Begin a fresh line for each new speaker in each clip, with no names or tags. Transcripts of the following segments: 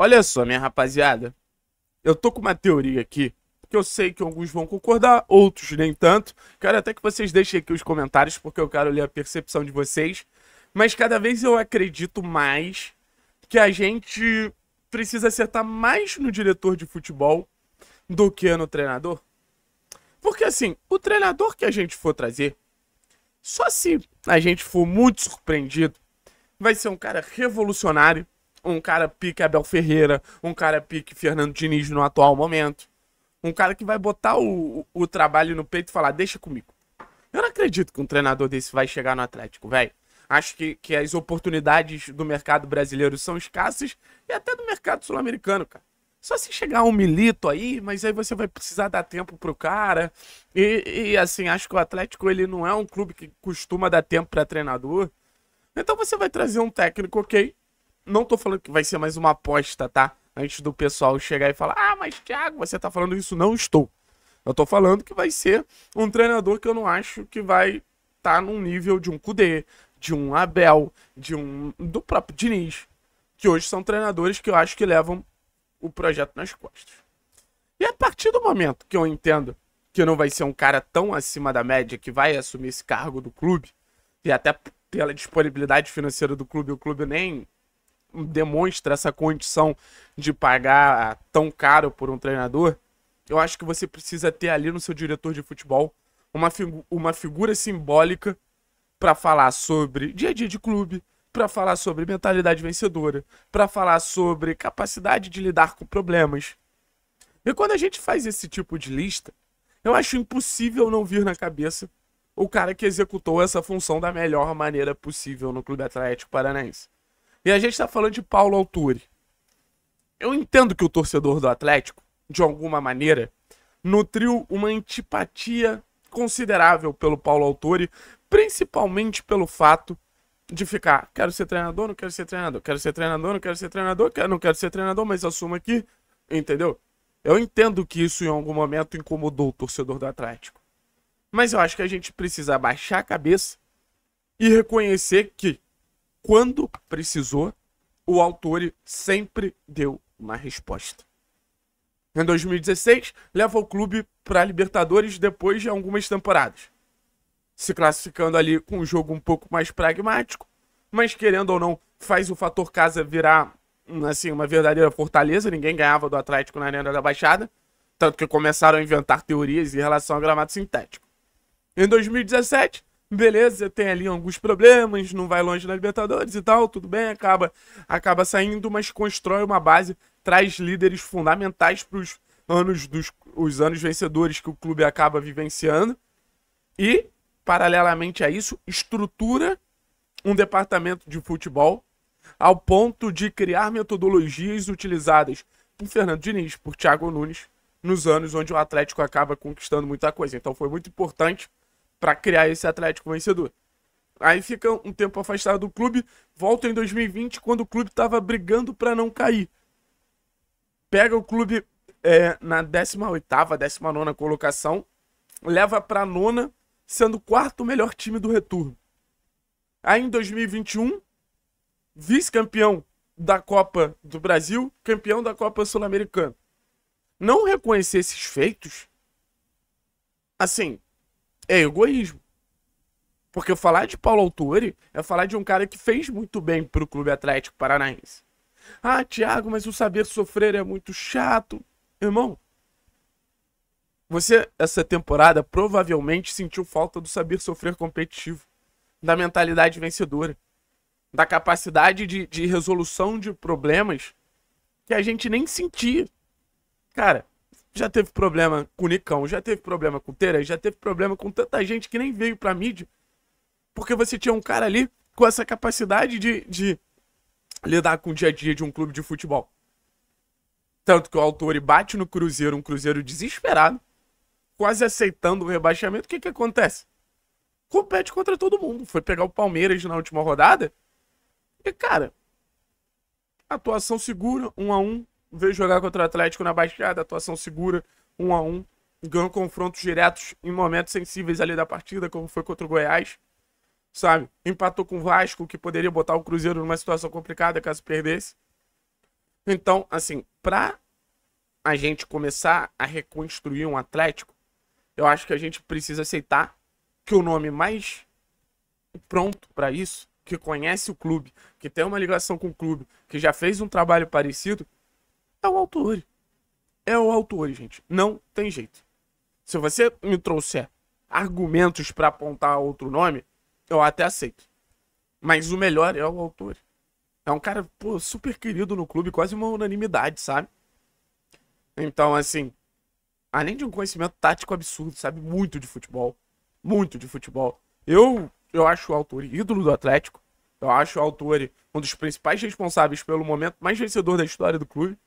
Olha só, minha rapaziada. Eu tô com uma teoria aqui que eu sei que alguns vão concordar, outros nem tanto. Quero até que vocês deixem aqui os comentários, porque eu quero ler a percepção de vocês. Mas cada vez eu acredito mais que a gente precisa acertar mais no diretor de futebol do que no treinador. Porque assim, o treinador que a gente for trazer, só se a gente for muito surpreendido, vai ser um cara revolucionário um cara pique Abel Ferreira, um cara pique Fernando Diniz no atual momento. Um cara que vai botar o, o, o trabalho no peito e falar, deixa comigo. Eu não acredito que um treinador desse vai chegar no Atlético, velho. Acho que, que as oportunidades do mercado brasileiro são escassas e até do mercado sul-americano, cara. Só se chegar um milito aí, mas aí você vai precisar dar tempo pro cara. E, e assim, acho que o Atlético ele não é um clube que costuma dar tempo para treinador. Então você vai trazer um técnico ok, não tô falando que vai ser mais uma aposta, tá? Antes do pessoal chegar e falar: "Ah, mas Thiago, você tá falando isso, não estou". Eu tô falando que vai ser um treinador que eu não acho que vai estar tá num nível de um Cudê, de um Abel, de um do próprio Diniz, que hoje são treinadores que eu acho que levam o projeto nas costas. E a partir do momento que eu entendo que não vai ser um cara tão acima da média que vai assumir esse cargo do clube, e até pela disponibilidade financeira do clube, o clube nem demonstra essa condição de pagar ah, tão caro por um treinador, eu acho que você precisa ter ali no seu diretor de futebol uma, figu uma figura simbólica para falar sobre dia a dia de clube, para falar sobre mentalidade vencedora, para falar sobre capacidade de lidar com problemas. E quando a gente faz esse tipo de lista, eu acho impossível não vir na cabeça o cara que executou essa função da melhor maneira possível no Clube Atlético Paranaense. E a gente está falando de Paulo Alturi. Eu entendo que o torcedor do Atlético, de alguma maneira, nutriu uma antipatia considerável pelo Paulo Autori, principalmente pelo fato de ficar, quero ser treinador, não quero ser treinador, quero ser treinador, não quero ser treinador, quero, não quero ser treinador, mas assumo aqui, entendeu? Eu entendo que isso em algum momento incomodou o torcedor do Atlético. Mas eu acho que a gente precisa baixar a cabeça e reconhecer que quando precisou, o autor sempre deu uma resposta. Em 2016, leva o clube para a Libertadores depois de algumas temporadas, se classificando ali com um jogo um pouco mais pragmático, mas querendo ou não, faz o fator casa virar assim, uma verdadeira fortaleza. Ninguém ganhava do Atlético na Arena da Baixada, tanto que começaram a inventar teorias em relação ao gramado sintético. Em 2017, beleza, tem ali alguns problemas, não vai longe da Libertadores e tal, tudo bem, acaba, acaba saindo, mas constrói uma base, traz líderes fundamentais para os anos dos os anos vencedores que o clube acaba vivenciando e paralelamente a isso estrutura um departamento de futebol ao ponto de criar metodologias utilizadas por Fernando Diniz, por Thiago Nunes nos anos onde o Atlético acaba conquistando muita coisa. Então foi muito importante para criar esse Atlético vencedor. Aí fica um tempo afastado do clube, volta em 2020 quando o clube estava brigando para não cair. Pega o clube é, na 18ª, 19ª colocação, leva para nona, sendo o quarto melhor time do retorno. Aí em 2021, vice-campeão da Copa do Brasil, campeão da Copa Sul-Americana. Não reconhecer esses feitos, assim, é egoísmo. Porque falar de Paulo Autori é falar de um cara que fez muito bem pro Clube Atlético Paranaense. Ah, Thiago, mas o saber sofrer é muito chato. Irmão, você, essa temporada, provavelmente sentiu falta do saber sofrer competitivo, da mentalidade vencedora, da capacidade de, de resolução de problemas que a gente nem sentia. Cara, já teve problema com o Nicão, já teve problema com o Terei, já teve problema com tanta gente que nem veio pra mídia. Porque você tinha um cara ali com essa capacidade de, de lidar com o dia a dia de um clube de futebol. Tanto que o Autori bate no Cruzeiro, um Cruzeiro desesperado, quase aceitando o rebaixamento. O que que acontece? Compete contra todo mundo. Foi pegar o Palmeiras na última rodada. E, cara, atuação segura, um a um, veio jogar contra o Atlético na Baixada, atuação segura, um a um, ganhou confrontos diretos em momentos sensíveis ali da partida, como foi contra o Goiás, sabe? Empatou com o Vasco, que poderia botar o Cruzeiro numa situação complicada caso perdesse. Então, assim, pra a gente começar a reconstruir um Atlético, eu acho que a gente precisa aceitar que o nome mais pronto para isso, que conhece o clube, que tem uma ligação com o clube, que já fez um trabalho parecido, é o autor. É o autor, gente. Não tem jeito. Se você me trouxer argumentos para apontar outro nome, eu até aceito. Mas o melhor é o autor. É um cara, pô, super querido no clube, quase uma unanimidade, sabe? Então, assim, além de um conhecimento tático absurdo, sabe muito de futebol, muito de futebol. Eu, eu acho o autor ídolo do Atlético. Eu acho o autor um dos principais responsáveis pelo momento mais vencedor da história do clube.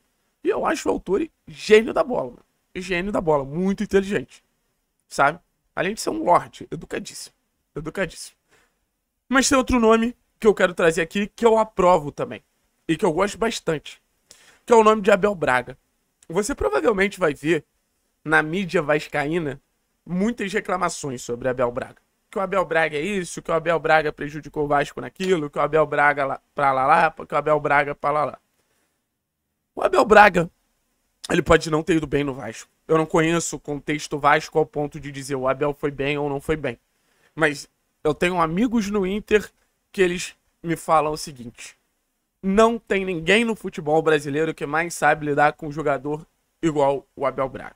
E eu acho o Autori gênio da bola. Gênio da bola, muito inteligente. Sabe? Além de ser um lorde, educadíssimo. Educadíssimo. Mas tem outro nome que eu quero trazer aqui que eu aprovo também. E que eu gosto bastante. Que é o nome de Abel Braga. Você provavelmente vai ver na mídia vascaína muitas reclamações sobre Abel Braga. Que o Abel Braga é isso, que o Abel Braga prejudicou o Vasco naquilo, que o Abel Braga lá, pra lá, lá que o Abel Braga pra lá, lá. O Abel Braga, ele pode não ter ido bem no Vasco. Eu não conheço o contexto Vasco ao ponto de dizer o Abel foi bem ou não foi bem. Mas eu tenho amigos no Inter que eles me falam o seguinte: não tem ninguém no futebol brasileiro que mais sabe lidar com um jogador igual o Abel Braga.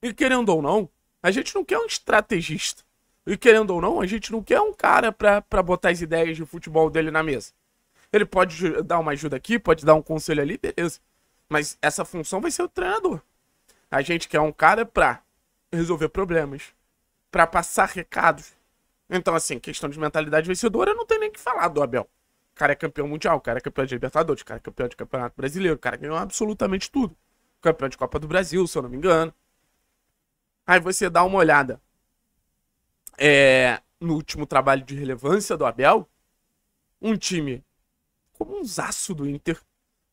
E querendo ou não, a gente não quer um estrategista. E querendo ou não, a gente não quer um cara para botar as ideias de futebol dele na mesa. Ele pode dar uma ajuda aqui, pode dar um conselho ali, beleza. Mas essa função vai ser o treinador. A gente quer um cara pra resolver problemas, pra passar recados. Então, assim, questão de mentalidade vencedora, não tem nem o que falar do Abel. O cara é campeão mundial, o cara é campeão de Libertadores, o cara é campeão de Campeonato Brasileiro, o cara ganhou absolutamente tudo. Campeão de Copa do Brasil, se eu não me engano. Aí você dá uma olhada é, no último trabalho de relevância do Abel, um time um zaço do Inter.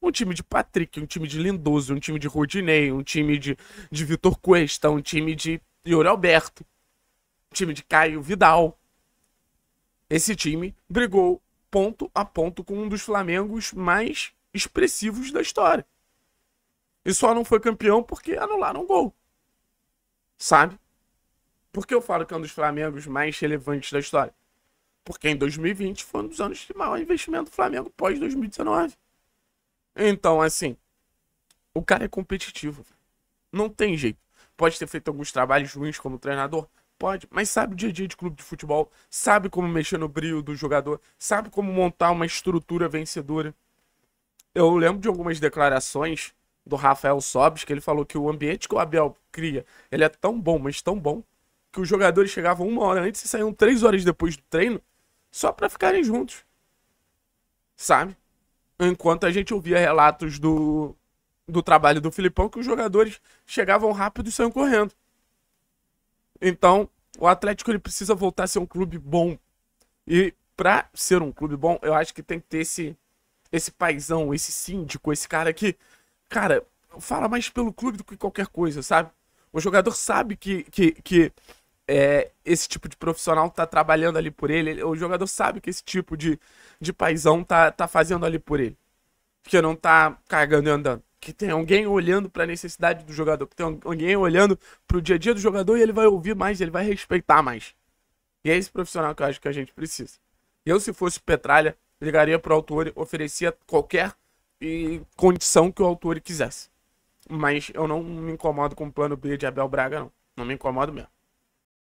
Um time de Patrick, um time de Lindoso, um time de Rodinei, um time de, de Vitor Cuesta, um time de Yuri Alberto, um time de Caio Vidal. Esse time brigou ponto a ponto com um dos Flamengos mais expressivos da história. E só não foi campeão porque anularam o gol. Sabe? Por que eu falo que é um dos Flamengos mais relevantes da história? Porque em 2020 foi um dos anos de maior investimento do Flamengo pós 2019. Então, assim, o cara é competitivo. Não tem jeito. Pode ter feito alguns trabalhos ruins como treinador, pode, mas sabe o dia a dia de clube de futebol, sabe como mexer no brilho do jogador, sabe como montar uma estrutura vencedora. Eu lembro de algumas declarações do Rafael Sobis que ele falou que o ambiente que o Abel cria, ele é tão bom, mas tão bom, que os jogadores chegavam uma hora antes e saíam três horas depois do treino só para ficarem juntos. Sabe? Enquanto a gente ouvia relatos do, do trabalho do Filipão que os jogadores chegavam rápido e saíam correndo. Então, o Atlético ele precisa voltar a ser um clube bom. E para ser um clube bom, eu acho que tem que ter esse esse paizão, esse síndico, esse cara que, cara, fala mais pelo clube do que qualquer coisa, sabe? O jogador sabe que, que, que é, esse tipo de profissional está tá trabalhando ali por ele, ele, o jogador sabe que esse tipo de, de paizão tá, tá fazendo ali por ele. Que não tá cagando e andando. Que tem alguém olhando para a necessidade do jogador, que tem alguém olhando para o dia a dia do jogador e ele vai ouvir mais, ele vai respeitar mais. E é esse profissional que eu acho que a gente precisa. Eu, se fosse Petralha, ligaria pro autor, oferecia qualquer e, condição que o autor quisesse. Mas eu não me incomodo com o plano B de Abel Braga, não. Não me incomodo mesmo.